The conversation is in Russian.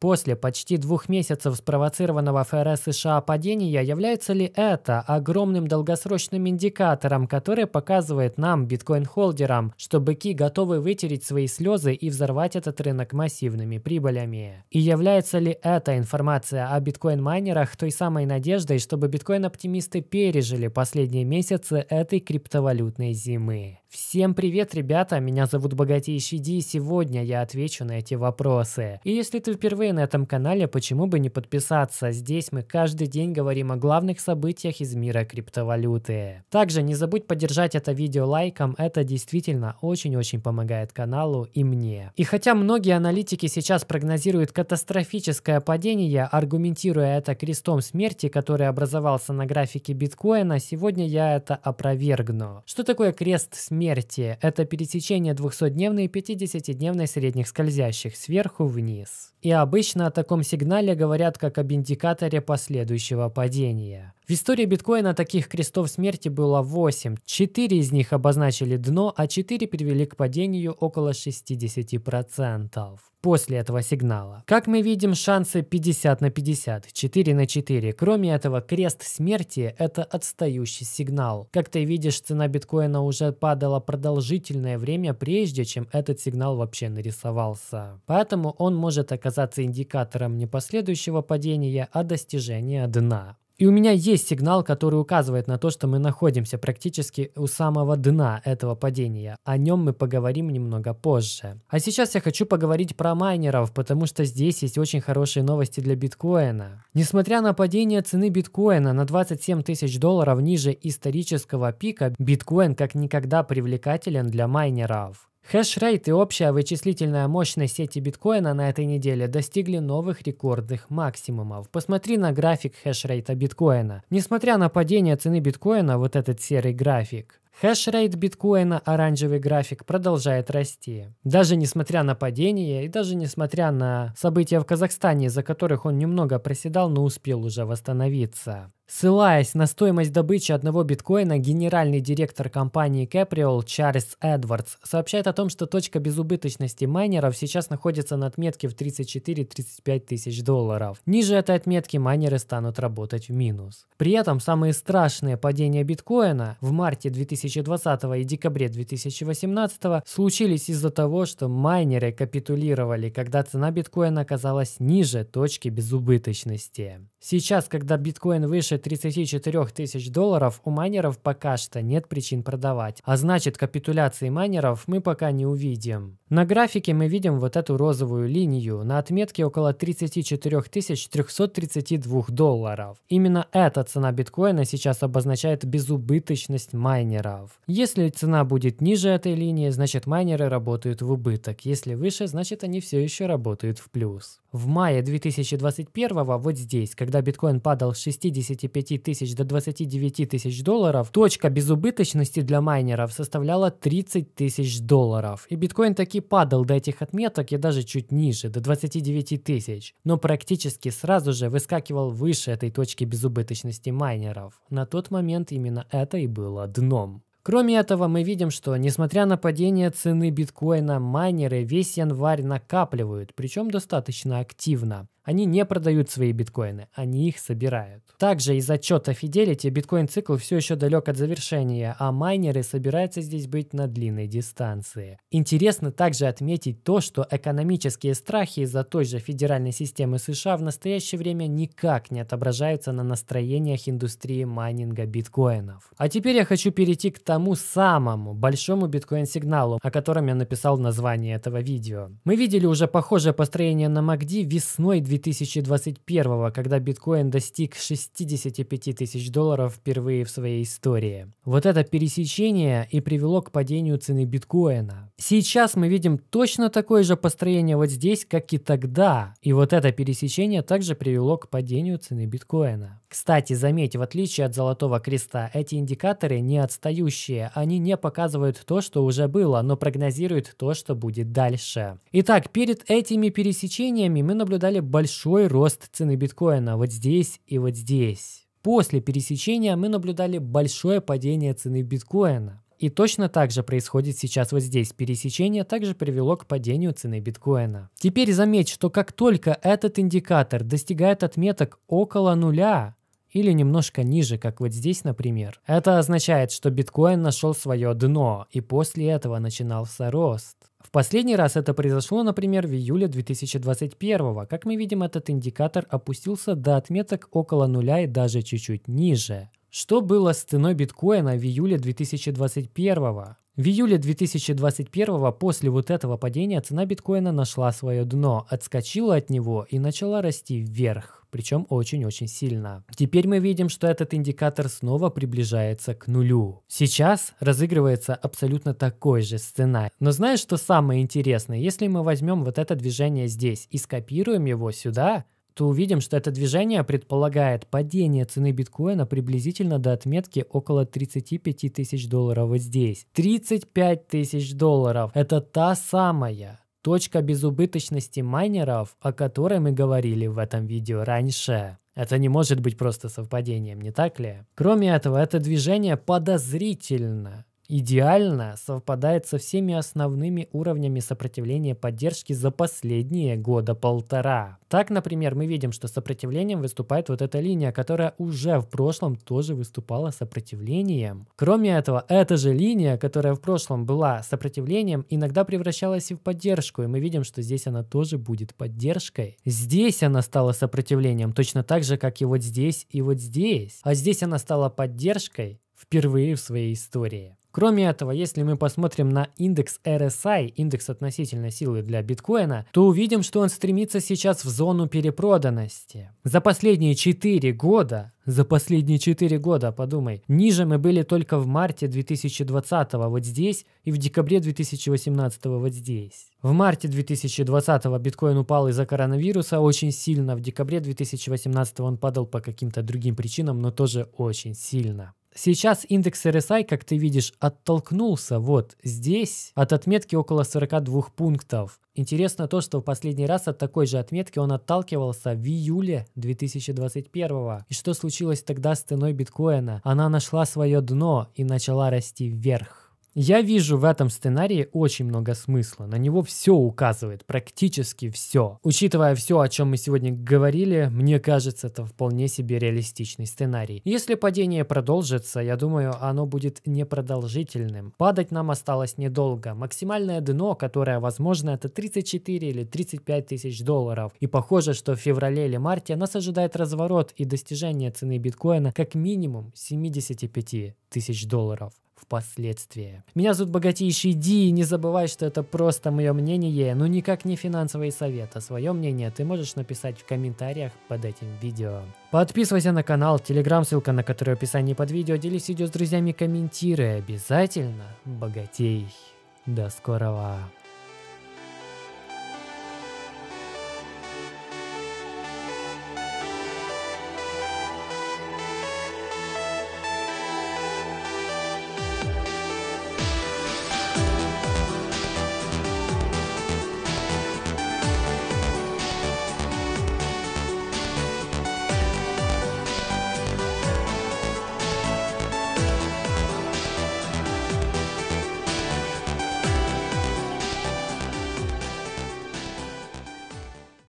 После почти двух месяцев спровоцированного ФРС США падения является ли это огромным долгосрочным индикатором, который показывает нам, биткоин-холдерам, что быки готовы вытереть свои слезы и взорвать этот рынок массивными прибылями? И является ли эта информация о биткоин-майнерах той самой надеждой, чтобы биткоин-оптимисты пережили последние месяцы этой криптовалютной зимы? Всем привет, ребята! Меня зовут Богатейший Ди, и сегодня я отвечу на эти вопросы. И если ты впервые на этом канале, почему бы не подписаться? Здесь мы каждый день говорим о главных событиях из мира криптовалюты. Также не забудь поддержать это видео лайком, это действительно очень-очень помогает каналу и мне. И хотя многие аналитики сейчас прогнозируют катастрофическое падение, аргументируя это крестом смерти, который образовался на графике биткоина, сегодня я это опровергну. Что такое крест смерти? смерти – это пересечение 200-дневной и 50-дневной средних скользящих сверху вниз. И обычно о таком сигнале говорят как об индикаторе последующего падения. В истории биткоина таких крестов смерти было 8. 4 из них обозначили дно, а 4 привели к падению около 60% после этого сигнала. Как мы видим, шансы 50 на 50, 4 на 4. Кроме этого, крест смерти – это отстающий сигнал. Как ты видишь, цена биткоина уже падала продолжительное время, прежде чем этот сигнал вообще нарисовался. Поэтому он может оказаться оказаться индикатором не последующего падения, а достижения дна. И у меня есть сигнал, который указывает на то, что мы находимся практически у самого дна этого падения. О нем мы поговорим немного позже. А сейчас я хочу поговорить про майнеров, потому что здесь есть очень хорошие новости для биткоина. Несмотря на падение цены биткоина на 27 тысяч долларов ниже исторического пика, биткоин как никогда привлекателен для майнеров. Хэшрейт и общая вычислительная мощность сети биткоина на этой неделе достигли новых рекордных максимумов. Посмотри на график хэшрейта биткоина. Несмотря на падение цены биткоина, вот этот серый график, Хэшрейт биткоина, оранжевый график, продолжает расти. Даже несмотря на падение и даже несмотря на события в Казахстане, из-за которых он немного проседал, но успел уже восстановиться. Ссылаясь на стоимость добычи одного биткоина, генеральный директор компании Capriol Чарльз Эдвардс сообщает о том, что точка безубыточности майнеров сейчас находится на отметке в 34-35 тысяч долларов. Ниже этой отметки майнеры станут работать в минус. При этом самые страшные падения биткоина в марте 2020 и декабре 2018 случились из-за того, что майнеры капитулировали, когда цена биткоина оказалась ниже точки безубыточности. Сейчас, когда биткоин выше 34 тысяч долларов у майнеров пока что нет причин продавать, а значит капитуляции майнеров мы пока не увидим. На графике мы видим вот эту розовую линию на отметке около 34 332 долларов. Именно эта цена биткоина сейчас обозначает безубыточность майнеров. Если цена будет ниже этой линии, значит майнеры работают в убыток. Если выше, значит они все еще работают в плюс в мае 2021 вот здесь, когда биткоин падал с 65 тысяч до 29 тысяч долларов, точка безубыточности для майнеров составляла 30 тысяч долларов. И биткоин таки падал до этих отметок и даже чуть ниже, до 29 тысяч, но практически сразу же выскакивал выше этой точки безубыточности майнеров. На тот момент именно это и было дном. Кроме этого, мы видим, что несмотря на падение цены биткоина, майнеры весь январь накапливают, причем достаточно активно. Они не продают свои биткоины, они их собирают. Также из отчета Fidelity биткоин-цикл все еще далек от завершения, а майнеры собираются здесь быть на длинной дистанции. Интересно также отметить то, что экономические страхи из-за той же федеральной системы США в настоящее время никак не отображаются на настроениях индустрии майнинга биткоинов. А теперь я хочу перейти к тому самому большому биткоин-сигналу, о котором я написал название этого видео. Мы видели уже похожее построение на MACD весной 2021, когда биткоин достиг 65 тысяч долларов впервые в своей истории. Вот это пересечение и привело к падению цены биткоина. Сейчас мы видим точно такое же построение вот здесь, как и тогда. И вот это пересечение также привело к падению цены биткоина. Кстати, заметь, в отличие от Золотого Креста, эти индикаторы не отстающие, они не показывают то, что уже было, но прогнозируют то, что будет дальше. Итак, перед этими пересечениями мы наблюдали большой рост цены биткоина вот здесь и вот здесь. После пересечения мы наблюдали большое падение цены биткоина. И точно так же происходит сейчас вот здесь. Пересечение также привело к падению цены биткоина. Теперь заметь, что как только этот индикатор достигает отметок около нуля, или немножко ниже, как вот здесь, например. Это означает, что биткоин нашел свое дно и после этого начинался рост. В последний раз это произошло, например, в июле 2021. Как мы видим, этот индикатор опустился до отметок около нуля и даже чуть-чуть ниже. Что было с ценой биткоина в июле 2021? В июле 2021 после вот этого падения цена биткоина нашла свое дно, отскочила от него и начала расти вверх, причем очень-очень сильно. Теперь мы видим, что этот индикатор снова приближается к нулю. Сейчас разыгрывается абсолютно такой же сценарий. Но знаешь, что самое интересное? Если мы возьмем вот это движение здесь и скопируем его сюда, то увидим, что это движение предполагает падение цены биткоина приблизительно до отметки около 35 тысяч долларов вот здесь. 35 тысяч долларов – это та самая точка безубыточности майнеров, о которой мы говорили в этом видео раньше. Это не может быть просто совпадением, не так ли? Кроме этого, это движение подозрительно идеально совпадает со всеми основными уровнями сопротивления поддержки за последние года полтора. Так, например, мы видим, что сопротивлением выступает вот эта линия, которая уже в прошлом тоже выступала сопротивлением. Кроме этого, эта же линия, которая в прошлом была сопротивлением, иногда превращалась и в поддержку, и мы видим, что здесь она тоже будет поддержкой. Здесь она стала сопротивлением, точно так же, как и вот здесь и вот здесь. А здесь она стала поддержкой впервые в своей истории. Кроме этого, если мы посмотрим на индекс RSI, индекс относительной силы для биткоина, то увидим, что он стремится сейчас в зону перепроданности. За последние 4 года, за последние 4 года, подумай, ниже мы были только в марте 2020 вот здесь и в декабре 2018 вот здесь. В марте 2020 биткоин упал из-за коронавируса очень сильно, в декабре 2018 он падал по каким-то другим причинам, но тоже очень сильно. Сейчас индекс RSI, как ты видишь, оттолкнулся вот здесь от отметки около 42 пунктов. Интересно то, что в последний раз от такой же отметки он отталкивался в июле 2021. И что случилось тогда с ценой биткоина? Она нашла свое дно и начала расти вверх. Я вижу в этом сценарии очень много смысла. На него все указывает, практически все. Учитывая все, о чем мы сегодня говорили, мне кажется, это вполне себе реалистичный сценарий. Если падение продолжится, я думаю, оно будет непродолжительным. Падать нам осталось недолго. Максимальное дно, которое возможно, это 34 или 35 тысяч долларов. И похоже, что в феврале или марте нас ожидает разворот и достижение цены биткоина как минимум 75 тысяч долларов последствия. Меня зовут Богатейший Ди, и не забывай, что это просто мое мнение, ну никак не финансовый совет, а свое мнение ты можешь написать в комментариях под этим видео. Подписывайся на канал, телеграм, ссылка на который в описании под видео, делись видео с друзьями, комментируй, обязательно богатей. До скорого!